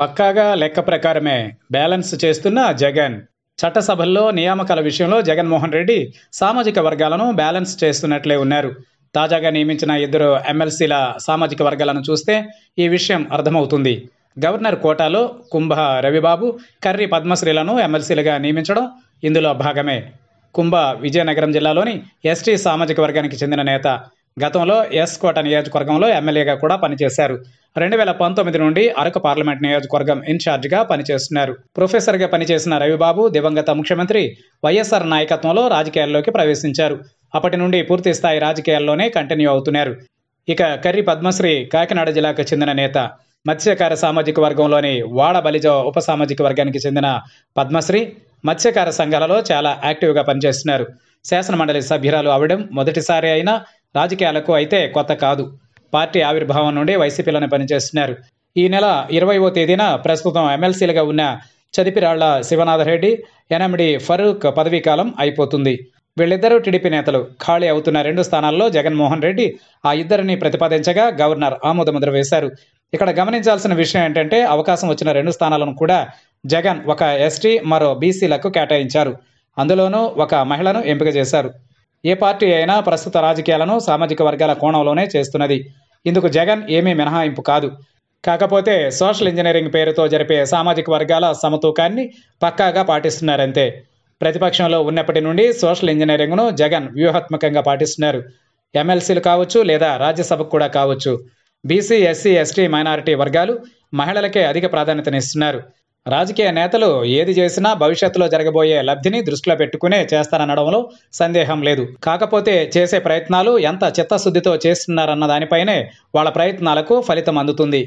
పక్కాగా లెక్క ప్రకారమే బ్యాలెన్స్ చేస్తున్న జగన్ చట్టసభల్లో నియామకాల విషయంలో జగన్మోహన్ రెడ్డి సామాజిక వర్గాలను బ్యాలెన్స్ చేస్తున్నట్లే ఉన్నారు తాజాగా నియమించిన ఇద్దరు ఎమ్మెల్సీల సామాజిక వర్గాలను చూస్తే ఈ విషయం అర్థమవుతుంది గవర్నర్ కోటాలో కుంభ రవిబాబు కర్రి పద్మశ్రీలను ఎమ్మెల్సీలుగా నియమించడం ఇందులో భాగమే కుంభ విజయనగరం జిల్లాలోని ఎస్టీ సామాజిక వర్గానికి చెందిన నేత గతంలో ఎస్ కోట నియోజకవర్గంలో ఎమ్మెల్యేగా కూడా పనిచేశారు రెండు వేల పంతొమ్మిది నుండి అరకు పార్లమెంట్ నియోజకవర్గం ఇన్ఛార్జిగా పనిచేస్తున్నారు ప్రొఫెసర్గా పనిచేసిన రవిబాబు దివంగత ముఖ్యమంత్రి వైఎస్ఆర్ నాయకత్వంలో రాజకీయాల్లోకి ప్రవేశించారు అప్పటి నుండి పూర్తి స్థాయి రాజకీయాల్లోనే కంటిన్యూ అవుతున్నారు ఇక కర్రి పద్మశ్రీ కాకినాడ జిల్లాకు చెందిన నేత మత్స్యకార సామాజిక వర్గంలోని వాడ బలిజ ఉప సామాజిక వర్గానికి చెందిన పద్మశ్రీ మత్స్యకార సంఘాలలో చాలా యాక్టివ్గా పనిచేస్తున్నారు శాసనమండలి సభ్యురాలు అవడం మొదటిసారి అయినా రాజకీయాలకు అయితే కొత్త కాదు పార్టీ ఆవిర్భావం నుండి వైసీపీలోనే పనిచేస్తున్నారు ఈ నెల ఇరవైవ తేదీన ప్రస్తుతం ఎమ్మెల్సీలుగా ఉన్న చదిపిరాళ్ల శివనాథరెడ్డి ఎనమిడి ఫరూక్ పదవీ కాలం అయిపోతుంది వీళ్ళిద్దరూ టీడీపీ నేతలు ఖాళీ అవుతున్న రెండు స్థానాల్లో జగన్మోహన్ రెడ్డి ఆ ఇద్దరిని ప్రతిపాదించగా గవర్నర్ ఆమోదముద్ర వేశారు ఇక్కడ గమనించాల్సిన విషయం ఏంటంటే అవకాశం వచ్చిన రెండు స్థానాలను కూడా జగన్ ఒక ఎస్టీ మరో బీసీలకు కేటాయించారు అందులోనూ ఒక మహిళను ఎంపిక చేశారు ఏ పార్టీ అయినా ప్రస్తుత రాజకీయాలను సామాజిక వర్గాల కోణంలోనే చేస్తున్నది ఇందుకు జగన్ ఏమీ మినహాయింపు కాదు కాకపోతే సోషల్ ఇంజనీరింగ్ పేరుతో జరిపే సామాజిక వర్గాల సమతూకాన్ని పక్కాగా పాటిస్తున్నారంతే ప్రతిపక్షంలో ఉన్నప్పటి నుండి సోషల్ ఇంజనీరింగ్ను జగన్ వ్యూహాత్మకంగా పాటిస్తున్నారు ఎమ్మెల్సీలు కావచ్చు లేదా రాజ్యసభకు కూడా కావచ్చు బీసీ ఎస్సీ ఎస్టీ మైనారిటీ వర్గాలు మహిళలకే అధిక ప్రాధాన్యతనిస్తున్నారు రాజకీయ నేతలు ఏది చేసినా భవిష్యత్తులో జరగబోయే లబ్ధిని దృష్టిలో పెట్టుకునే చేస్తారనడంలో సందేహం లేదు కాకపోతే చేసే ప్రయత్నాలు ఎంత చిత్తశుద్ధితో చేస్తున్నారన్న దానిపైనే వాళ్ళ ప్రయత్నాలకు ఫలితం అందుతుంది